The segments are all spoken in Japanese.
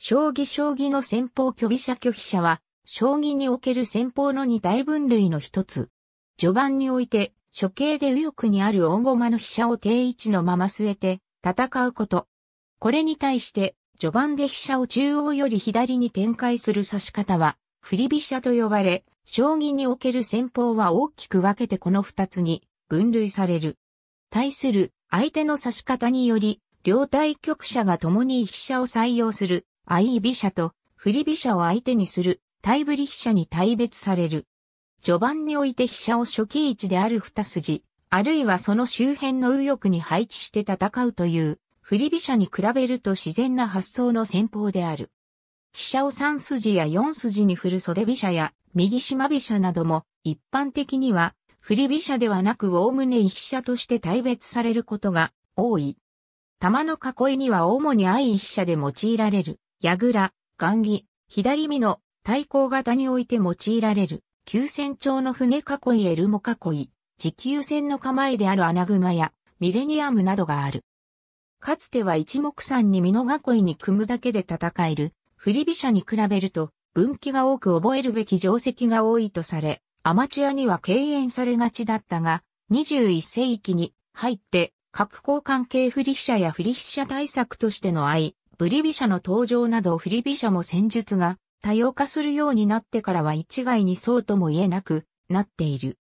将棋将棋の先方拒否者拒否者は、将棋における先方の二大分類の一つ。序盤において、処刑で右翼にある大駒の飛車を定位置のまま据えて、戦うこと。これに対して、序盤で飛車を中央より左に展開する指し方は、振り飛車と呼ばれ、将棋における先方は大きく分けてこの二つに分類される。対する相手の指し方により、両対局者が共に飛車を採用する相居飛車と振り飛車を相手にする対振り飛車に対別される。序盤において飛車を初期位置である二筋、あるいはその周辺の右翼に配置して戦うという振り飛車に比べると自然な発想の戦法である。飛車を三筋や四筋に振る袖飛車や右島飛車なども一般的には振り飛車ではなく概ね飛車として大別されることが多い。玉の囲いには主に相飛車で用いられる。矢倉、ンギ、左身の対抗型において用いられる、急戦調の船囲いエルモ囲い、持久戦の構えである穴熊やミレニアムなどがある。かつては一目散に身の囲いに組むだけで戦える、振り飛車に比べると、分岐が多く覚えるべき定石が多いとされ、アマチュアには敬遠されがちだったが、21世紀に入って、核交換系振り飛車や振り飛車対策としての愛、ブリビシャの登場など振り飛車も戦術が多様化するようになってからは一概にそうとも言えなくなっている。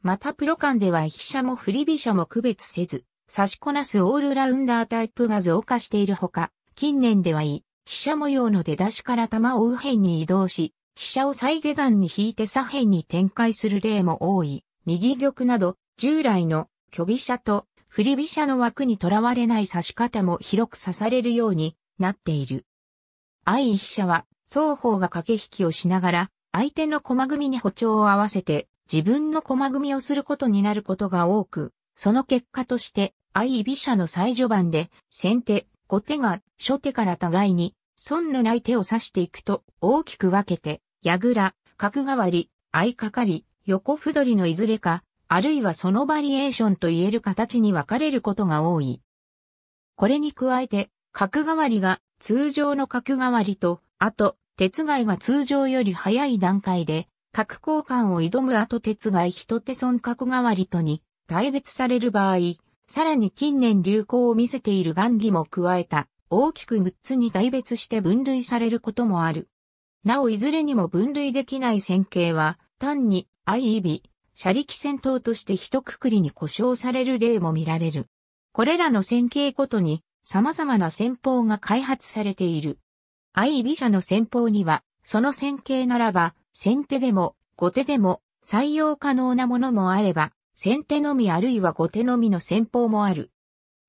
またプロ間では飛車も振り飛車も区別せず、差しこなすオールラウンダータイプが増加しているほか、近年ではい、飛車模様の出だしから玉を右辺に移動し、飛車を再下段に引いて左辺に展開する例も多い、右玉など、従来の巨飛車と振り飛車の枠にとらわれない差し方も広く刺されるようになっている。相飛車は双方が駆け引きをしながら相手の駒組に歩調を合わせて自分の駒組みをすることになることが多く、その結果として相飛車の最序盤で先手、後手が初手から互いに損のない手を指していくと大きく分けて、矢倉、角代わり、相掛かり、横歩取りのいずれか、あるいはそのバリエーションと言える形に分かれることが多い。これに加えて、角換わりが通常の角換わりと、あと、鉄外が通常より早い段階で、角交換を挑む後鉄外人手損角換わりとに、大別される場合、さらに近年流行を見せている雁儀も加えた、大きく6つに大別して分類されることもある。なおいずれにも分類できない線形は、単に、意指、車力戦闘として一括りに故障される例も見られる。これらの線形ごとに、様々な戦法が開発されている。相居飛車の戦法には、その戦型ならば、先手でも、後手でも、採用可能なものもあれば、先手のみあるいは後手のみの戦法もある。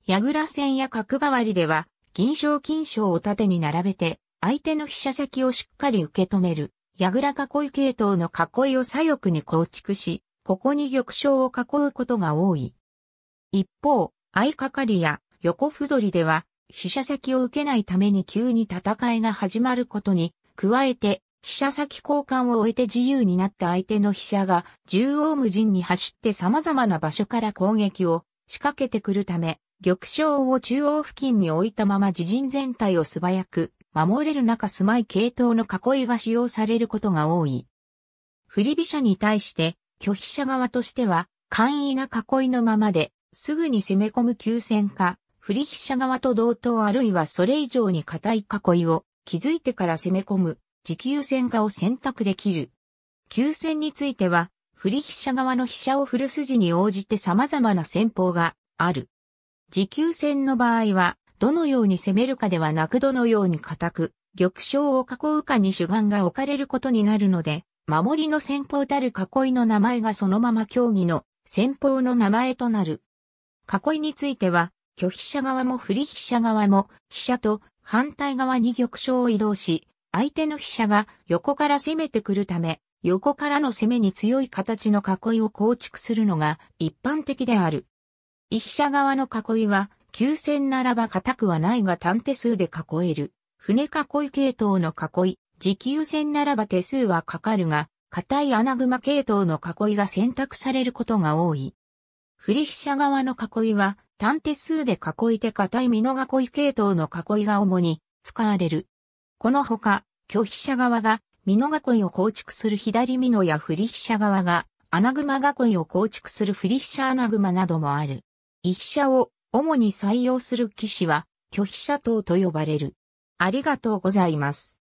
矢倉戦や角換わりでは、銀賞金賞を縦に並べて、相手の飛車先をしっかり受け止める、矢倉囲い系統の囲いを左翼に構築し、ここに玉将を囲うことが多い。一方、相掛かりや横歩取りでは、飛車先を受けないために急に戦いが始まることに、加えて、飛車先交換を終えて自由になった相手の飛車が縦横無尽に走って様々な場所から攻撃を仕掛けてくるため、玉将を中央付近に置いたまま自陣全体を素早く守れる中住まい系統の囲いが使用されることが多い。振り飛車に対して拒否者側としては簡易な囲いのままですぐに攻め込む急戦か振り飛車側と同等あるいはそれ以上に固い囲いを築いてから攻め込む、持久戦化を選択できる。急戦については、振り飛車側の飛車を振る筋に応じて様々な戦法がある。持久戦の場合は、どのように攻めるかではなくどのように固く、玉将を囲うかに主眼が置かれることになるので、守りの戦法たる囲いの名前がそのまま競技の戦法の名前となる。囲いについては、拒否者側も不利飛車側も、飛車と反対側に玉将を移動し、相手の飛車が横から攻めてくるため、横からの攻めに強い形の囲いを構築するのが一般的である。異飛車側の囲いは、急戦ならば固くはないが単手数で囲える。船囲い系統の囲い、持久戦ならば手数はかかるが、硬い穴熊系統の囲いが選択されることが多い。振り飛車側の囲いは、単手数で囲い手固い美濃囲い系統の囲いが主に使われる。このほか、拒否者側が美濃囲いを構築する左美濃や振り飛車側が穴熊囲いを構築する振り飛車穴熊などもある。一飛車を主に採用する騎士は拒否者党と呼ばれる。ありがとうございます。